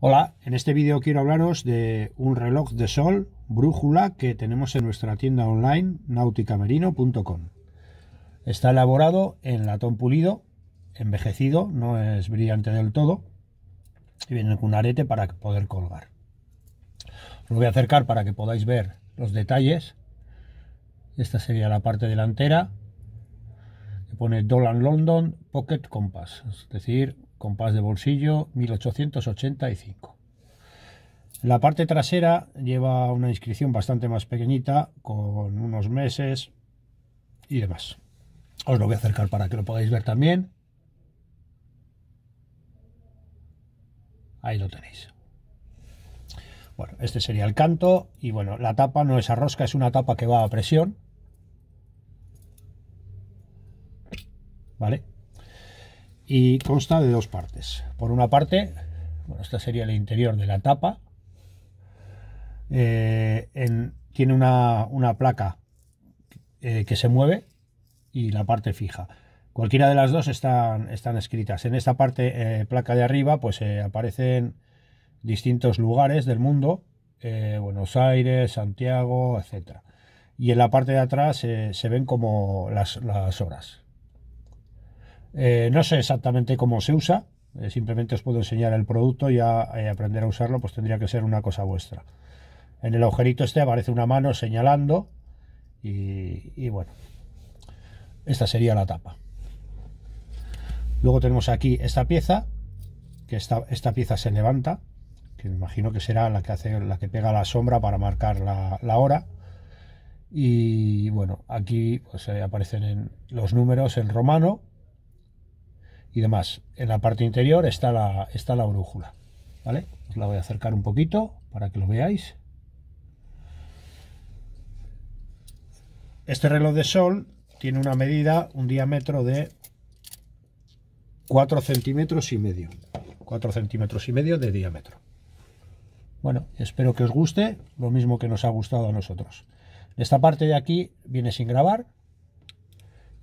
Hola, en este vídeo quiero hablaros de un reloj de sol brújula que tenemos en nuestra tienda online nauticamerino.com. Está elaborado en latón pulido, envejecido, no es brillante del todo, y viene con un arete para poder colgar. Os lo voy a acercar para que podáis ver los detalles. Esta sería la parte delantera, pone Dolan London Pocket Compass, es decir, compás de bolsillo 1885. La parte trasera lleva una inscripción bastante más pequeñita, con unos meses y demás. Os lo voy a acercar para que lo podáis ver también. Ahí lo tenéis. Bueno, este sería el canto y bueno, la tapa no es a rosca, es una tapa que va a presión, ¿vale? Y consta de dos partes. Por una parte, bueno, esta sería el interior de la tapa. Eh, tiene una, placa eh, que se mueve y la parte fija. Cualquiera de las dos están, están escritas. En esta parte, eh, placa de arriba, pues aparecen distintos lugares del mundo. Buenos Aires, Santiago, etc. y en la parte de atrás se ven como las, obras. Eh, no sé exactamente cómo se usa, eh, simplemente os puedo enseñar el producto y eh, aprender a usarlo, pues tendría que ser una cosa vuestra. En el agujerito este aparece una mano señalando y, bueno, esta sería la tapa. Luego tenemos aquí esta pieza, que esta, pieza se levanta, que me imagino que será la que, hace, la que pega la sombra para marcar la, hora y bueno aquí pues, aparecen los números en romano y demás. En la parte interior está la, está la brújula, ¿vale? Os la voy a acercar un poquito para que lo veáis. Este reloj de sol tiene una medida, un diámetro de 4 centímetros y medio. 4 centímetros y medio de diámetro. Bueno, espero que os guste, lo mismo que nos ha gustado a nosotros. Esta parte de aquí viene sin grabar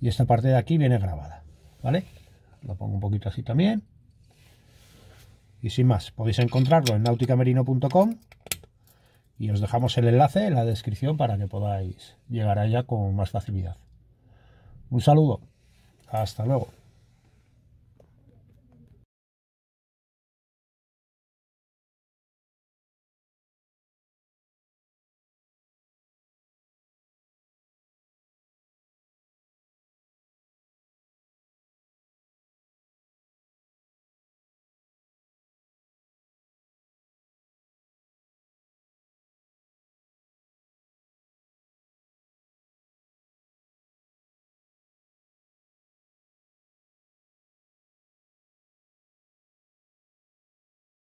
y esta parte de aquí viene grabada, ¿vale? lo pongo un poquito así también. Y sin más, podéis encontrarlo en nauticamerino.com y os dejamos el enlace en la descripción para que podáis llegar allá con más facilidad. Un saludo, hasta luego.